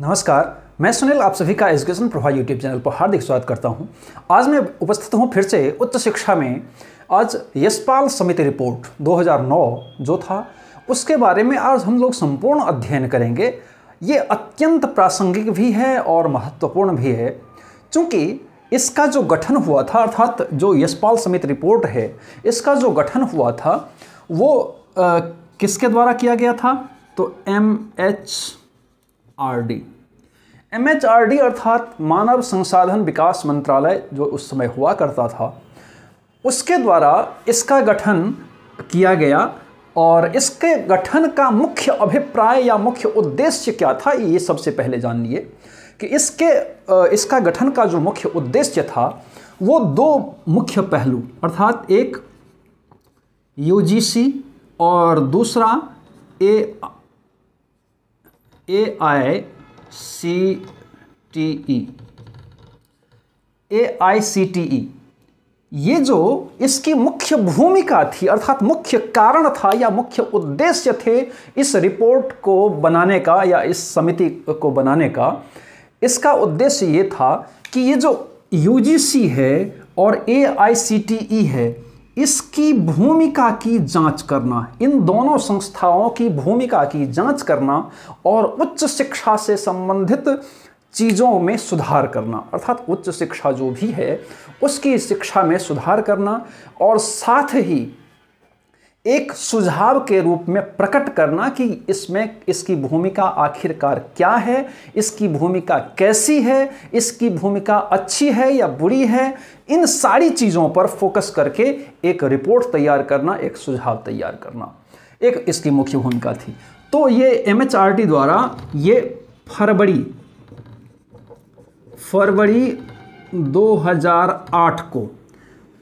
नमस्कार मैं सुनील आप सभी का एजुकेशन प्रभा यूट्यूब चैनल पर हार्दिक स्वागत करता हूं। आज मैं उपस्थित हूं फिर से उच्च शिक्षा में आज यशपाल समिति रिपोर्ट 2009 जो था उसके बारे में आज हम लोग संपूर्ण अध्ययन करेंगे ये अत्यंत प्रासंगिक भी है और महत्वपूर्ण भी है चूँकि इसका जो गठन हुआ था अर्थात जो यशपाल समिति रिपोर्ट है इसका जो गठन हुआ था वो आ, किसके द्वारा किया गया था तो M H R D M H R D अर्थात मानव संसाधन विकास मंत्रालय जो उस समय हुआ करता था उसके द्वारा इसका गठन किया गया और इसके गठन का मुख्य अभिप्राय या मुख्य उद्देश्य क्या था ये सबसे पहले जान लिए कि इसके इसका गठन का जो मुख्य उद्देश्य था वो दो मुख्य पहलू अर्थात एक यूजीसी और दूसरा ए ए आई सी टी ई ए आई सी टी ई ये जो इसकी मुख्य भूमिका थी अर्थात मुख्य कारण था या मुख्य उद्देश्य थे इस रिपोर्ट को बनाने का या इस समिति को बनाने का इसका उद्देश्य ये था कि ये जो यूजीसी है और ए आई सी टी ई है इसकी भूमिका की जांच करना इन दोनों संस्थाओं की भूमिका की जांच करना और उच्च शिक्षा से संबंधित चीज़ों में सुधार करना अर्थात उच्च शिक्षा जो भी है उसकी शिक्षा में सुधार करना और साथ ही एक सुझाव के रूप में प्रकट करना कि इसमें इसकी भूमिका आखिरकार क्या है इसकी भूमिका कैसी है इसकी भूमिका अच्छी है या बुरी है इन सारी चीज़ों पर फोकस करके एक रिपोर्ट तैयार करना एक सुझाव तैयार करना एक इसकी मुख्य भूमिका थी तो ये एम द्वारा ये फरवरी फरवरी 2008 को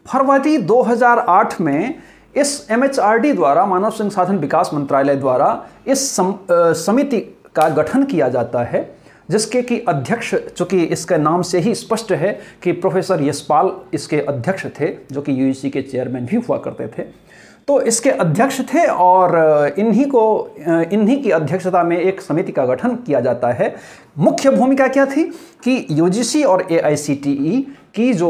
फरवरी 2008 में इस एमएचआरडी द्वारा मानव संसाधन विकास मंत्रालय द्वारा इस समिति का गठन किया जाता है जिसके कि अध्यक्ष चूंकि इसके नाम से ही स्पष्ट है कि प्रोफेसर यशपाल इसके अध्यक्ष थे जो कि यू e के चेयरमैन भी हुआ करते थे तो इसके अध्यक्ष थे और इन्हीं को इन्हीं की अध्यक्षता में एक समिति का गठन किया जाता है मुख्य भूमिका क्या थी कि यूजीसी और एआईसीटीई की जो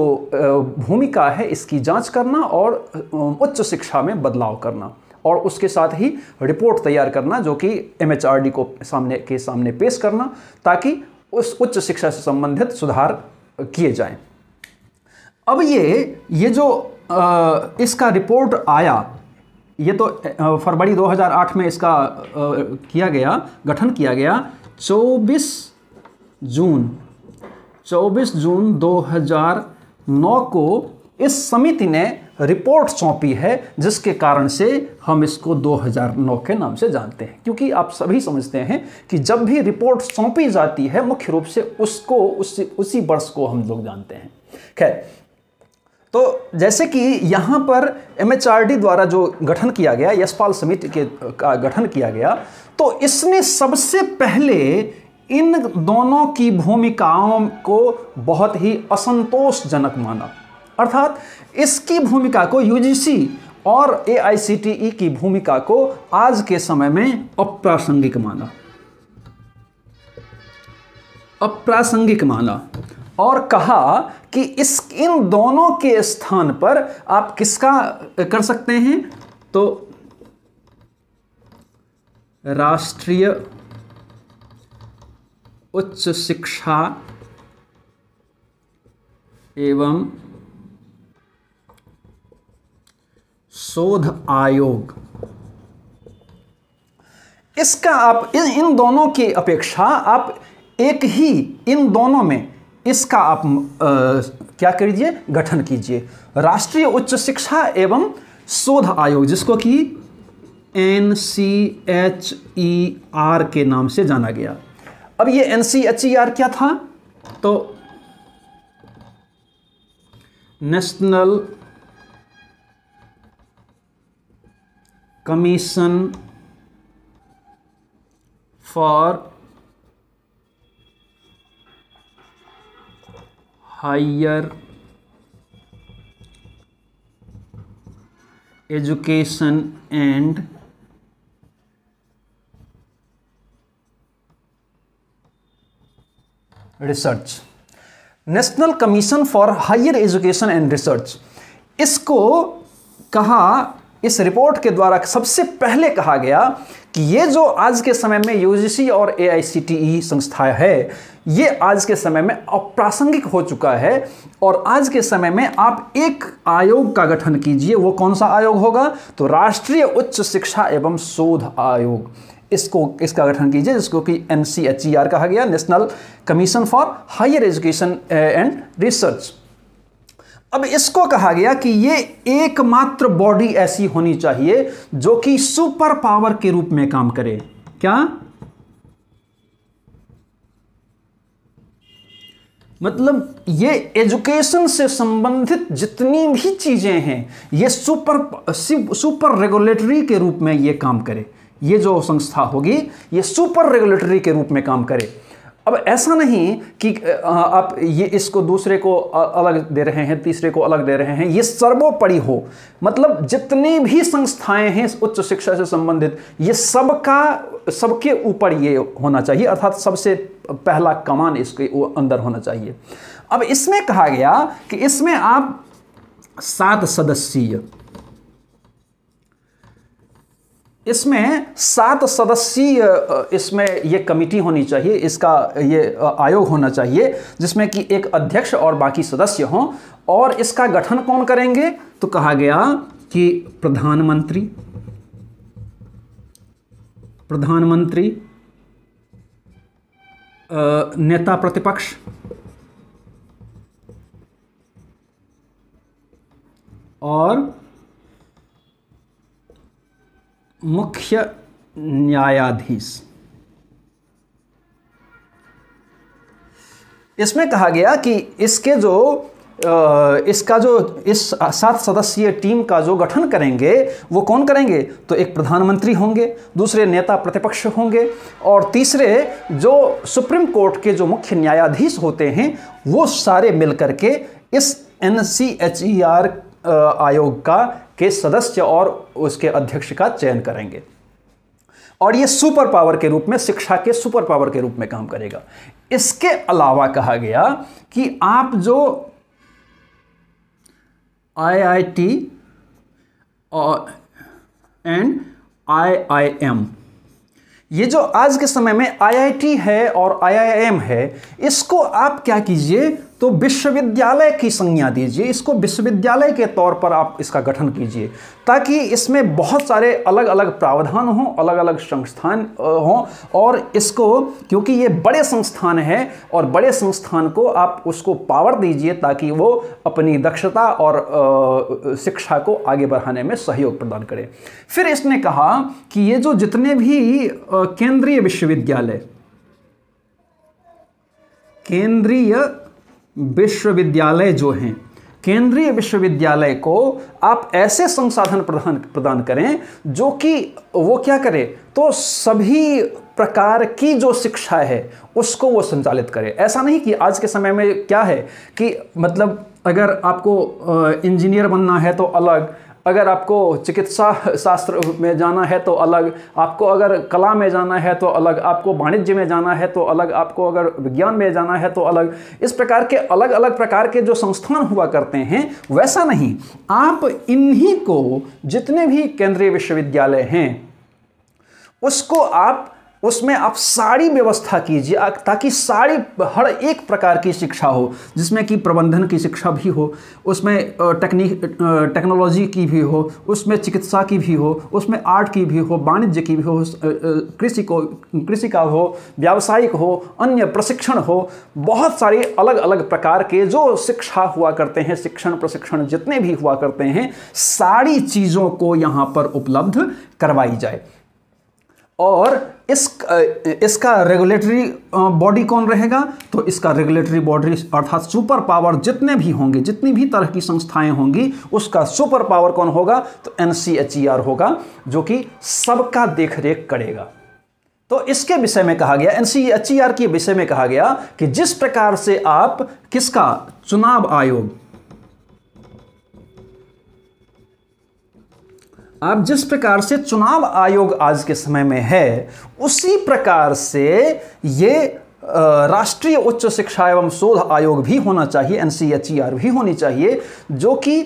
भूमिका है इसकी जांच करना और उच्च शिक्षा में बदलाव करना और उसके साथ ही रिपोर्ट तैयार करना जो कि एम को सामने के सामने पेश करना ताकि उस उच्च शिक्षा से संबंधित सुधार किए जाएं अब ये ये जो आ, इसका रिपोर्ट आया ये तो फरवरी 2008 में इसका आ, किया गया गठन किया गया 24 जून 24 जून 2009 को इस समिति ने रिपोर्ट सौंपी है जिसके कारण से हम इसको 2009 के नाम से जानते हैं क्योंकि आप सभी समझते हैं कि जब भी रिपोर्ट सौंपी जाती है मुख्य रूप से उसको उसी उसी वर्ष को हम लोग जानते हैं खैर तो जैसे कि यहाँ पर एम द्वारा जो गठन किया गया यशपाल समिति के का गठन किया गया तो इसने सबसे पहले इन दोनों की भूमिकाओं को बहुत ही असंतोषजनक माना अर्थात इसकी भूमिका को यूजीसी और ए e की भूमिका को आज के समय में अप्रासंगिक माना अप्रासंगिक माना और कहा कि इस इन दोनों के स्थान पर आप किसका कर सकते हैं तो राष्ट्रीय उच्च शिक्षा एवं शोध आयोग इसका आप इन इन दोनों की अपेक्षा आप एक ही इन दोनों में इसका आप आ, क्या करिए गठन कीजिए राष्ट्रीय उच्च शिक्षा एवं शोध आयोग जिसको कि N C H E R के नाम से जाना गया अब ये एन e क्या था तो national commission for higher education and research national commission for higher education and research इसको कहा इस रिपोर्ट के द्वारा सबसे पहले कहा गया कि ये जो आज के समय में यूजीसी और एआईसीटीई e संस्था है ये आज के समय में अप्रासंगिक हो चुका है और आज के समय में आप एक आयोग का गठन कीजिए वो कौन सा आयोग होगा तो राष्ट्रीय उच्च शिक्षा एवं शोध आयोग इसको इसका गठन कीजिए जिसको कि एन e कहा गया national commission for higher education and research अब इसको कहा गया कि ये एकमात्र बॉडी ऐसी होनी चाहिए जो कि सुपर पावर के रूप में काम करे क्या मतलब ये एजुकेशन से संबंधित जितनी भी चीज़ें हैं ये सुपर सुपर रेगुलेटरी के रूप में ये काम करे ये जो संस्था होगी ये सुपर रेगुलेटरी के रूप में काम करे अब ऐसा नहीं कि आप ये इसको दूसरे को अलग दे रहे हैं तीसरे को अलग दे रहे हैं ये सर्वोपरि हो मतलब जितनी भी संस्थाएं हैं उच्च शिक्षा से संबंधित ये सबका सबके ऊपर ये होना चाहिए अर्थात सबसे पहला कमान इसके अंदर होना चाहिए अब इसमें कहा गया कि इसमें आप सात सदस्यीय इसमें सात सदस्यीय इसमें ये कमिटी होनी चाहिए इसका ये आयोग होना चाहिए जिसमें कि एक अध्यक्ष और बाकी सदस्य हों और इसका गठन कौन करेंगे तो कहा गया कि प्रधानमंत्री प्रधानमंत्री नेता प्रतिपक्ष और मुख्य न्यायाधीश इसमें कहा गया कि इसके जो इसका जो इस सात सदस्यीय टीम का जो गठन करेंगे वो कौन करेंगे तो एक प्रधानमंत्री होंगे दूसरे नेता प्रतिपक्ष होंगे और तीसरे जो सुप्रीम कोर्ट के जो मुख्य न्यायाधीश होते हैं वो सारे मिलकर के इस एन आयोग का के सदस्य और उसके अध्यक्ष का चयन करेंगे और ये सुपर पावर के रूप में शिक्षा के सुपर पावर के रूप में काम करेगा इसके अलावा कहा गया कि आप जो आईआईटी और एंड आईआईएम ये जो आज के समय में आईआईटी है और आईआईएम है इसको आप क्या कीजिए तो विश्वविद्यालय की संज्ञा दीजिए इसको विश्वविद्यालय के तौर पर आप इसका गठन कीजिए ताकि इसमें बहुत सारे अलग अलग प्रावधान हों अलग अलग संस्थान हों और इसको क्योंकि ये बड़े संस्थान हैं और बड़े संस्थान को आप उसको पावर दीजिए ताकि वो अपनी दक्षता और आ, शिक्षा को आगे बढ़ाने में सहयोग प्रदान करें फिर इसने कहा कि ये जो जितने भी केंद्रीय विश्वविद्यालय केंद्रीय विश्वविद्यालय जो हैं केंद्रीय विश्वविद्यालय को आप ऐसे संसाधन प्रदान प्रदान करें जो कि वो क्या करे तो सभी प्रकार की जो शिक्षा है उसको वो संचालित करे ऐसा नहीं कि आज के समय में क्या है कि मतलब अगर आपको इंजीनियर बनना है तो अलग अगर आपको चिकित्सा शास्त्र में जाना है तो अलग आपको अगर कला में जाना है तो अलग आपको वाणिज्य में जाना है तो अलग आपको अगर विज्ञान में जाना है तो अलग इस प्रकार के अलग अलग प्रकार के जो संस्थान हुआ करते हैं वैसा नहीं आप इन्हीं को जितने भी केंद्रीय विश्वविद्यालय हैं उसको आप उसमें आप सारी व्यवस्था कीजिए ताकि सारी हर एक प्रकार की शिक्षा हो जिसमें कि प्रबंधन की शिक्षा भी हो उसमें टेक्निक टेक्नोलॉजी की भी हो उसमें चिकित्सा की भी हो उसमें आर्ट की भी हो वाणिज्य की भी हो कृषि को कृषि का हो व्यावसायिक हो अन्य प्रशिक्षण हो बहुत सारे अलग अलग प्रकार के जो शिक्षा हुआ करते हैं शिक्षण प्रशिक्षण जितने भी हुआ करते हैं सारी चीज़ों को यहाँ पर उपलब्ध करवाई जाए और इस इसका रेगुलेटरी बॉडी कौन रहेगा तो इसका रेगुलेटरी बॉडी अर्थात सुपर पावर जितने भी होंगे जितनी भी तरह की संस्थाएं होंगी उसका सुपर पावर कौन होगा तो एन e होगा जो कि सबका देखरेख करेगा तो इसके विषय में कहा गया एन e के विषय में कहा गया कि जिस प्रकार से आप किसका चुनाव आयोग अब जिस प्रकार से चुनाव आयोग आज के समय में है उसी प्रकार से ये राष्ट्रीय उच्च शिक्षा एवं शोध आयोग भी होना चाहिए एन भी होनी चाहिए जो कि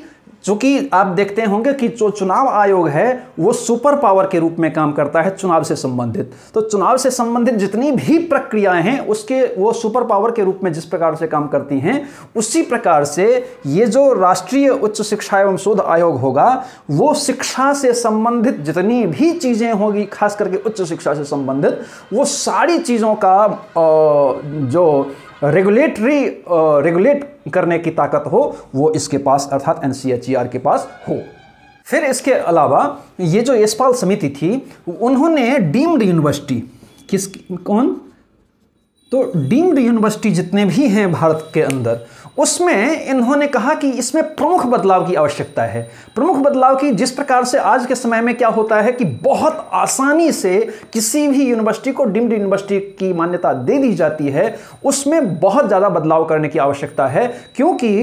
चूंकि आप देखते होंगे कि जो चुनाव आयोग है वो सुपर पावर के रूप में काम करता है चुनाव से संबंधित तो चुनाव से संबंधित जितनी भी प्रक्रियाएं हैं उसके वो सुपर पावर के रूप में जिस प्रकार से काम करती हैं उसी प्रकार से ये जो राष्ट्रीय उच्च शिक्षा एवं शोध आयोग होगा वो शिक्षा से संबंधित जितनी भी चीज़ें होगी खास करके उच्च शिक्षा से संबंधित वो सारी चीज़ों का जो रेगुलेटरी रेगुलेट uh, करने की ताकत हो वो इसके पास अर्थात एन e के पास हो फिर इसके अलावा ये जो यशपाल समिति थी उन्होंने डीम्ड यूनिवर्सिटी किस कौन तो डीम्ड यूनिवर्सिटी जितने भी हैं भारत के अंदर उसमें इन्होंने कहा कि इसमें प्रमुख बदलाव की आवश्यकता है प्रमुख बदलाव की जिस प्रकार से आज के समय में क्या होता है कि बहुत आसानी से किसी भी यूनिवर्सिटी को डीम्ड यूनिवर्सिटी की मान्यता दे दी जाती है उसमें बहुत ज़्यादा बदलाव करने की आवश्यकता है क्योंकि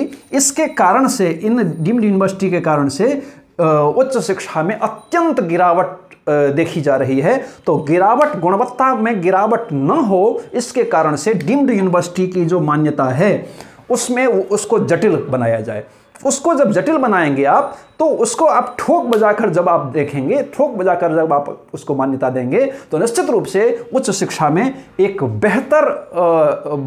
इसके कारण से इन डीम्ड यूनिवर्सिटी के कारण से उच्च शिक्षा में अत्यंत गिरावट देखी जा रही है तो गिरावट गुणवत्ता में गिरावट न हो इसके कारण से डीम्ड यूनिवर्सिटी की जो मान्यता है उसमें उसको जटिल बनाया जाए उसको जब जटिल बनाएंगे आप तो उसको आप ठोक बजाकर जब आप देखेंगे ठोक बजाकर जब आप उसको मान्यता देंगे तो निश्चित रूप से उच्च शिक्षा में एक बेहतर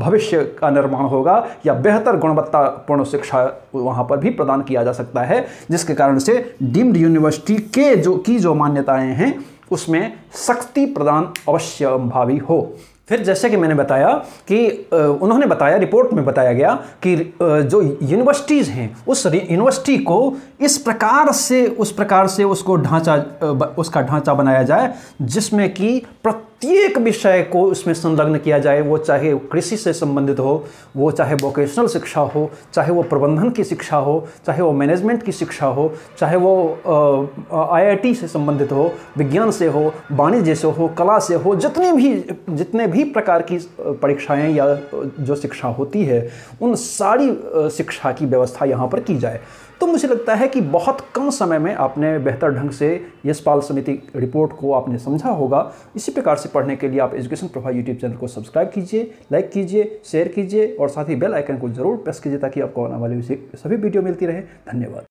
भविष्य का निर्माण होगा या बेहतर गुणवत्तापूर्ण शिक्षा वहाँ पर भी प्रदान किया जा सकता है जिसके कारण से डीम्ड यूनिवर्सिटी के जो की जो मान्यताएँ हैं उसमें शक्ति प्रदान अवश्य भावी हो फिर जैसे कि मैंने बताया कि उन्होंने बताया रिपोर्ट में बताया गया कि जो यूनिवर्सिटीज़ हैं उस यूनिवर्सिटी को इस प्रकार से उस प्रकार से उसको ढांचा उसका ढांचा बनाया जाए जिसमें कि प्रत्येक प्रत्येक विषय को उसमें संलग्न किया जाए वो चाहे कृषि से संबंधित हो वो चाहे वोकेशनल शिक्षा हो चाहे वो प्रबंधन की शिक्षा हो चाहे वो मैनेजमेंट की शिक्षा हो चाहे वो आईआईटी से संबंधित हो विज्ञान से हो वाणिज्य से हो कला से हो जितने भी जितने भी प्रकार की परीक्षाएं या जो शिक्षा होती है उन सारी शिक्षा की व्यवस्था यहाँ पर की जाए तो मुझे लगता है कि बहुत कम समय में आपने बेहतर ढंग से यशपाल समिति रिपोर्ट को आपने समझा होगा इसी प्रकार से पढ़ने के लिए आप एजुकेशन प्रभा यूट्यूब चैनल को सब्सक्राइब कीजिए लाइक कीजिए शेयर कीजिए और साथ ही बेल आइकन को जरूर प्रेस कीजिए ताकि आपको आने वाली सभी वीडियो मिलती रहे धन्यवाद